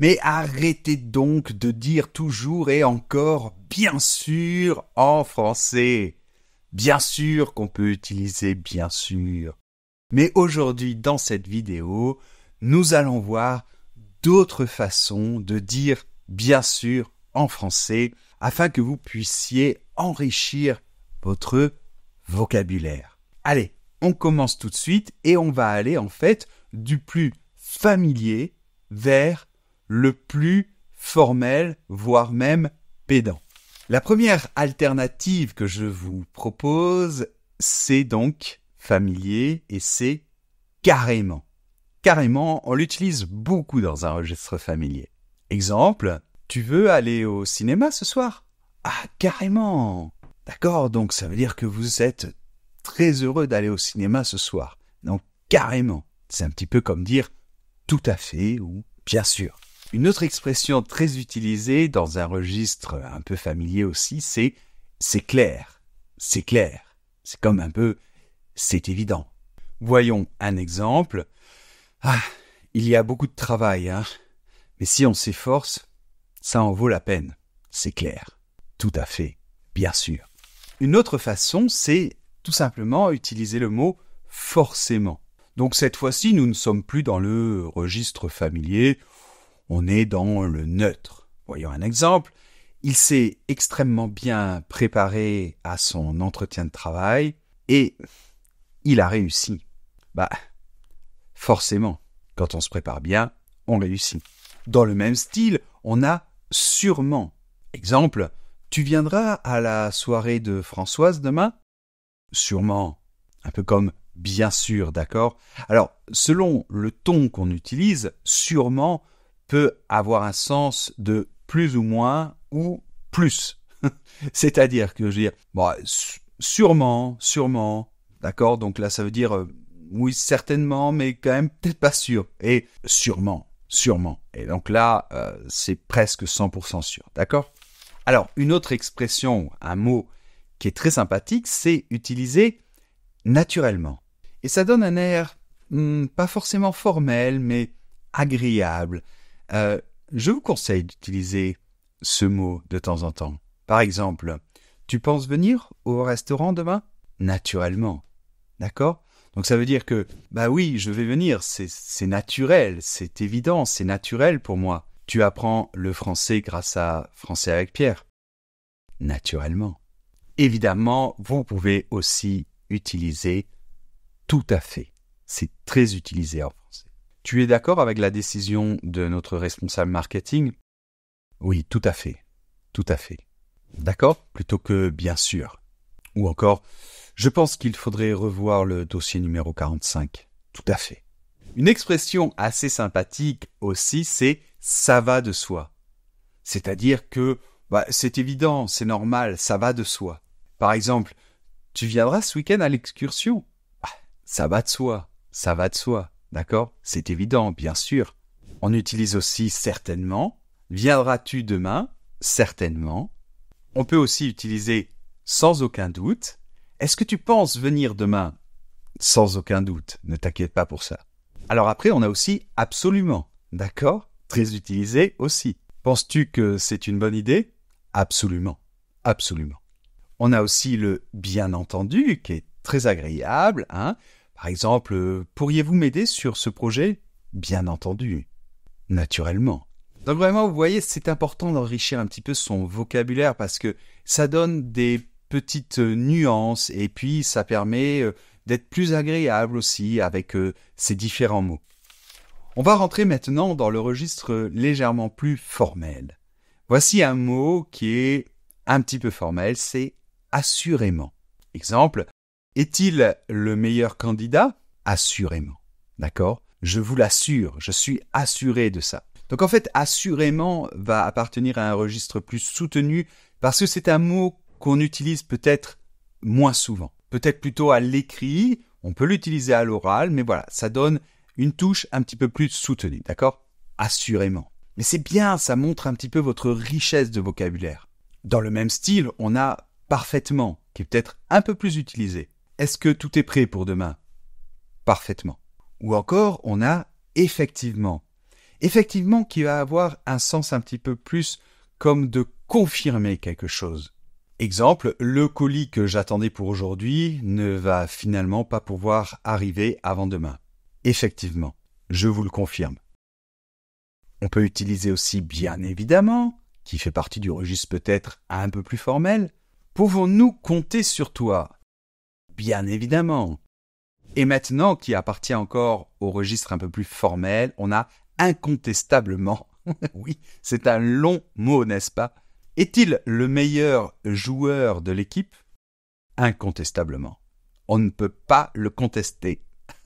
Mais arrêtez donc de dire toujours et encore bien sûr en français. Bien sûr qu'on peut utiliser bien sûr. Mais aujourd'hui dans cette vidéo, nous allons voir d'autres façons de dire bien sûr en français afin que vous puissiez enrichir votre vocabulaire. Allez, on commence tout de suite et on va aller en fait du plus familier vers le plus formel, voire même pédant. La première alternative que je vous propose, c'est donc familier et c'est carrément. Carrément, on l'utilise beaucoup dans un registre familier. Exemple, tu veux aller au cinéma ce soir Ah, carrément D'accord, donc ça veut dire que vous êtes très heureux d'aller au cinéma ce soir. Donc, carrément. C'est un petit peu comme dire tout à fait ou bien sûr. Une autre expression très utilisée dans un registre un peu familier aussi, c'est c'est clair, c'est clair. C'est comme un peu c'est évident. Voyons un exemple. Ah, il y a beaucoup de travail, hein. Mais si on s'efforce, ça en vaut la peine. C'est clair. Tout à fait. Bien sûr. Une autre façon, c'est tout simplement utiliser le mot forcément. Donc cette fois-ci, nous ne sommes plus dans le registre familier on est dans le neutre. Voyons un exemple. Il s'est extrêmement bien préparé à son entretien de travail et il a réussi. Bah, forcément, quand on se prépare bien, on réussit. Dans le même style, on a sûrement. Exemple, tu viendras à la soirée de Françoise demain Sûrement. Un peu comme bien sûr, d'accord Alors, selon le ton qu'on utilise, sûrement avoir un sens de plus ou moins ou plus. C'est-à-dire que je veux dire, bon, sûrement, sûrement, d'accord Donc là, ça veut dire euh, oui, certainement, mais quand même peut-être pas sûr. Et sûrement, sûrement. Et donc là, euh, c'est presque 100% sûr, d'accord Alors, une autre expression, un mot qui est très sympathique, c'est utiliser naturellement. Et ça donne un air hmm, pas forcément formel, mais agréable. Euh, je vous conseille d'utiliser ce mot de temps en temps. Par exemple, tu penses venir au restaurant demain Naturellement. D'accord Donc ça veut dire que, bah oui, je vais venir, c'est naturel, c'est évident, c'est naturel pour moi. Tu apprends le français grâce à Français avec Pierre. Naturellement. Évidemment, vous pouvez aussi utiliser tout à fait. C'est très utilisé en français. Tu es d'accord avec la décision de notre responsable marketing Oui, tout à fait. Tout à fait. D'accord plutôt que bien sûr. Ou encore, je pense qu'il faudrait revoir le dossier numéro 45. Tout à fait. Une expression assez sympathique aussi, c'est ça va de soi. C'est-à-dire que bah, c'est évident, c'est normal, ça va de soi. Par exemple, tu viendras ce week-end à l'excursion. Ah, ça va de soi, ça va de soi. D'accord C'est évident, bien sûr. On utilise aussi certainement. Viendras-tu demain Certainement. On peut aussi utiliser sans aucun doute. Est-ce que tu penses venir demain Sans aucun doute, ne t'inquiète pas pour ça. Alors après, on a aussi absolument, d'accord Très utilisé aussi. Penses-tu que c'est une bonne idée Absolument, absolument. On a aussi le bien entendu qui est très agréable, hein par exemple, pourriez-vous m'aider sur ce projet Bien entendu. Naturellement. Donc vraiment, vous voyez, c'est important d'enrichir un petit peu son vocabulaire parce que ça donne des petites euh, nuances et puis ça permet euh, d'être plus agréable aussi avec euh, ces différents mots. On va rentrer maintenant dans le registre légèrement plus formel. Voici un mot qui est un petit peu formel, c'est assurément. Exemple, est-il le meilleur candidat Assurément. D'accord Je vous l'assure, je suis assuré de ça. Donc en fait, assurément va appartenir à un registre plus soutenu parce que c'est un mot qu'on utilise peut-être moins souvent. Peut-être plutôt à l'écrit, on peut l'utiliser à l'oral, mais voilà, ça donne une touche un petit peu plus soutenue, d'accord Assurément. Mais c'est bien, ça montre un petit peu votre richesse de vocabulaire. Dans le même style, on a parfaitement, qui est peut-être un peu plus utilisé. Est-ce que tout est prêt pour demain Parfaitement. Ou encore, on a effectivement. Effectivement qui va avoir un sens un petit peu plus comme de confirmer quelque chose. Exemple, le colis que j'attendais pour aujourd'hui ne va finalement pas pouvoir arriver avant demain. Effectivement, je vous le confirme. On peut utiliser aussi bien évidemment, qui fait partie du registre peut-être un peu plus formel, pouvons-nous compter sur toi Bien évidemment. Et maintenant, qui appartient encore au registre un peu plus formel, on a incontestablement, oui, c'est un long mot, n'est-ce pas Est-il le meilleur joueur de l'équipe Incontestablement. On ne peut pas le contester.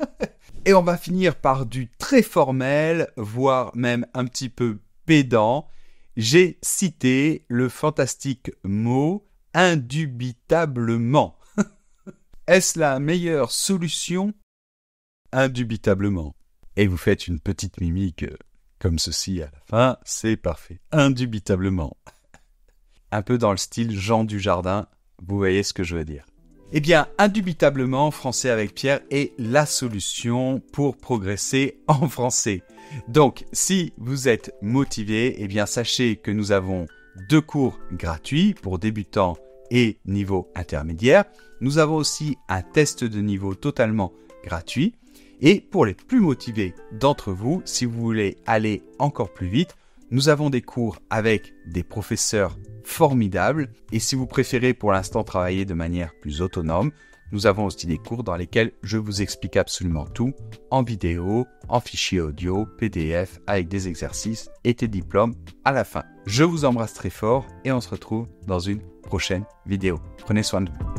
Et on va finir par du très formel, voire même un petit peu pédant. J'ai cité le fantastique mot indubitablement. Est-ce la meilleure solution Indubitablement. Et vous faites une petite mimique euh, comme ceci à la fin, c'est parfait. Indubitablement. Un peu dans le style Jean du Jardin, vous voyez ce que je veux dire. Eh bien, indubitablement, Français avec Pierre est la solution pour progresser en français. Donc, si vous êtes motivé, eh bien, sachez que nous avons deux cours gratuits pour débutants et niveau intermédiaire. Nous avons aussi un test de niveau totalement gratuit. Et pour les plus motivés d'entre vous, si vous voulez aller encore plus vite, nous avons des cours avec des professeurs formidables. Et si vous préférez pour l'instant travailler de manière plus autonome, nous avons aussi des cours dans lesquels je vous explique absolument tout en vidéo, en fichier audio, PDF, avec des exercices et des diplômes à la fin. Je vous embrasse très fort et on se retrouve dans une prochaine vidéo. Prenez soin de vous.